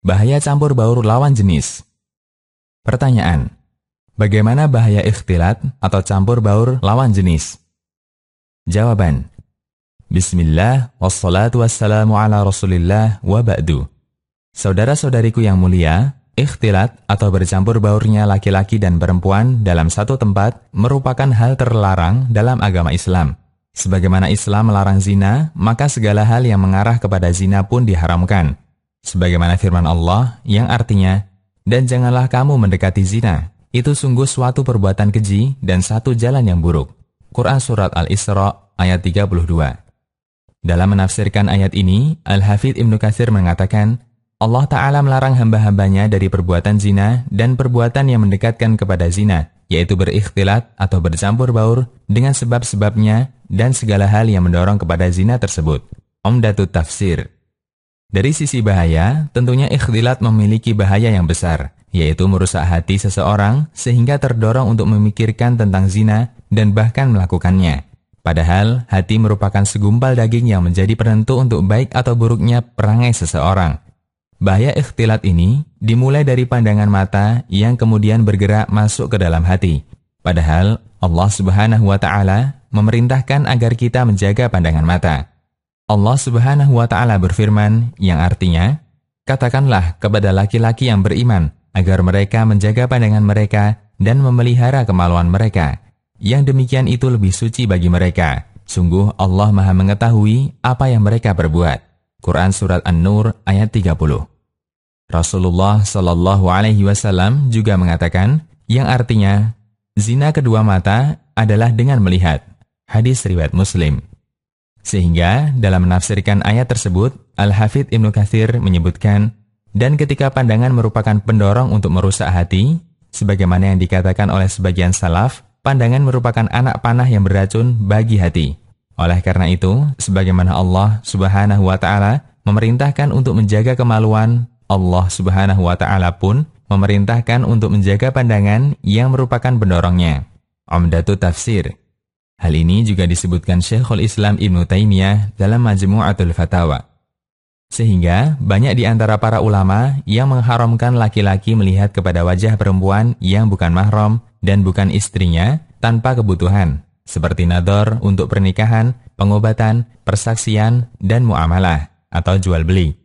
Bahaya campur baur lawan jenis. Pertanyaan, bagaimana bahaya ikhtilat atau campur baur lawan jenis? Jawaban, Bismillah, wassalatu wassalamu ala rasulillah wa ba'du. Saudara-saudariku yang mulia, ikhtilat atau bercampur baurnya laki-laki dan perempuan dalam satu tempat merupakan hal terlarang dalam agama Islam. Sebagaimana Islam melarang zina, maka segala hal yang mengarah kepada zina pun diharamkan. Sebagaimana firman Allah yang artinya, Dan janganlah kamu mendekati zina, itu sungguh suatu perbuatan keji dan satu jalan yang buruk. Quran Surat Al-Isra ayat 32 Dalam menafsirkan ayat ini, Al-Hafidh Ibnu Kathir mengatakan, Allah Ta'ala melarang hamba-hambanya dari perbuatan zina dan perbuatan yang mendekatkan kepada zina, yaitu berikhtilat atau bercampur baur dengan sebab-sebabnya dan segala hal yang mendorong kepada zina tersebut. Om Datu Tafsir dari sisi bahaya, tentunya ikhtilat memiliki bahaya yang besar, yaitu merusak hati seseorang sehingga terdorong untuk memikirkan tentang zina dan bahkan melakukannya. Padahal, hati merupakan segumpal daging yang menjadi penentu untuk baik atau buruknya perangai seseorang. Bahaya ikhtilat ini dimulai dari pandangan mata yang kemudian bergerak masuk ke dalam hati. Padahal, Allah Subhanahu wa Ta'ala memerintahkan agar kita menjaga pandangan mata. Allah Subhanahu wa taala berfirman yang artinya, "Katakanlah kepada laki-laki yang beriman agar mereka menjaga pandangan mereka dan memelihara kemaluan mereka. Yang demikian itu lebih suci bagi mereka. Sungguh Allah Maha mengetahui apa yang mereka berbuat. Quran surat An-Nur ayat 30. Rasulullah Shallallahu alaihi wasallam juga mengatakan yang artinya zina kedua mata adalah dengan melihat. Hadis riwayat Muslim. Sehingga dalam menafsirkan ayat tersebut, al hafid Ibnu Kathir menyebutkan, dan ketika pandangan merupakan pendorong untuk merusak hati, sebagaimana yang dikatakan oleh sebagian salaf, pandangan merupakan anak panah yang beracun bagi hati. Oleh karena itu, sebagaimana Allah Subhanahu wa taala memerintahkan untuk menjaga kemaluan, Allah Subhanahu wa taala pun memerintahkan untuk menjaga pandangan yang merupakan pendorongnya. Omdatu Tafsir Hal ini juga disebutkan Syekhul Islam Ibn Taimiyah dalam Majmu'atul Fatawa. Sehingga banyak di antara para ulama yang mengharamkan laki-laki melihat kepada wajah perempuan yang bukan mahram dan bukan istrinya tanpa kebutuhan, seperti nador untuk pernikahan, pengobatan, persaksian, dan muamalah atau jual beli.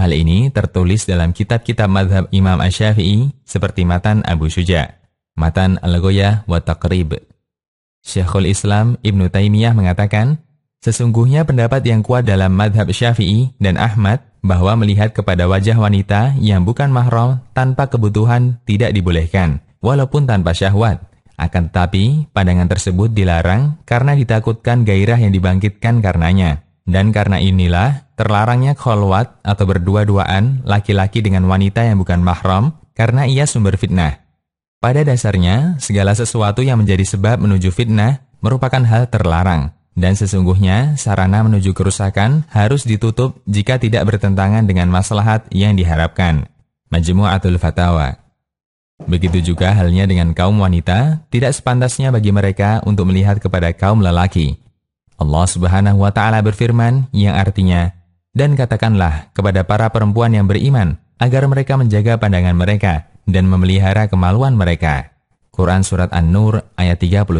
Hal ini tertulis dalam kitab-kitab madhab Imam Asyafi'i seperti Matan Abu Suja, Matan Al-Goyah wa Taqrib, Syekhul Islam Ibnu Taimiyah mengatakan, sesungguhnya pendapat yang kuat dalam madhab Syafi'i dan Ahmad bahwa melihat kepada wajah wanita yang bukan mahram tanpa kebutuhan tidak dibolehkan, walaupun tanpa syahwat. Akan tetapi, pandangan tersebut dilarang karena ditakutkan gairah yang dibangkitkan karenanya. Dan karena inilah, terlarangnya kholwat atau berdua-duaan laki-laki dengan wanita yang bukan mahram karena ia sumber fitnah. Pada dasarnya, segala sesuatu yang menjadi sebab menuju fitnah merupakan hal terlarang, dan sesungguhnya sarana menuju kerusakan harus ditutup jika tidak bertentangan dengan maslahat yang diharapkan. Majmu'atul Fatawa Begitu juga halnya dengan kaum wanita, tidak sepantasnya bagi mereka untuk melihat kepada kaum lelaki. Allah Subhanahu wa taala berfirman yang artinya, "Dan katakanlah kepada para perempuan yang beriman agar mereka menjaga pandangan mereka dan memelihara kemaluan mereka. Quran Surat An-Nur ayat 31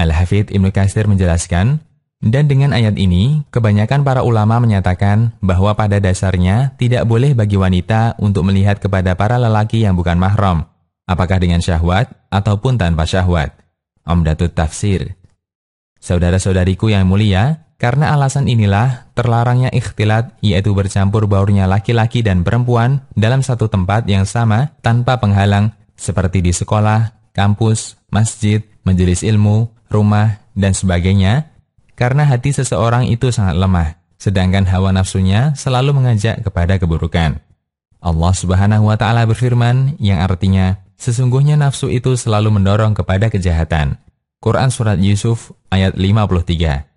Al-Hafidh Ibn Katsir menjelaskan, dan dengan ayat ini, kebanyakan para ulama menyatakan bahwa pada dasarnya tidak boleh bagi wanita untuk melihat kepada para lelaki yang bukan mahram, apakah dengan syahwat ataupun tanpa syahwat. Omdatut Tafsir Saudara-saudariku yang mulia, karena alasan inilah, terlarangnya ikhtilat yaitu bercampur baurnya laki-laki dan perempuan dalam satu tempat yang sama tanpa penghalang seperti di sekolah, kampus, masjid, majelis ilmu, rumah, dan sebagainya karena hati seseorang itu sangat lemah, sedangkan hawa nafsunya selalu mengajak kepada keburukan. Allah Subhanahu wa taala berfirman yang artinya sesungguhnya nafsu itu selalu mendorong kepada kejahatan. Quran surat Yusuf ayat 53.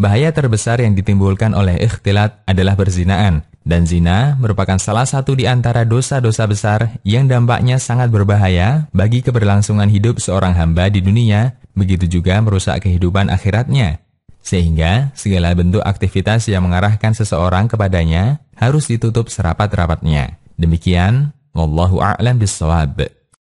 Bahaya terbesar yang ditimbulkan oleh ikhtilat adalah berzinaan, dan zina merupakan salah satu di antara dosa-dosa besar yang dampaknya sangat berbahaya bagi keberlangsungan hidup seorang hamba di dunia, begitu juga merusak kehidupan akhiratnya. Sehingga segala bentuk aktivitas yang mengarahkan seseorang kepadanya harus ditutup serapat-rapatnya. Demikian, Wallahu a'lam bishawab.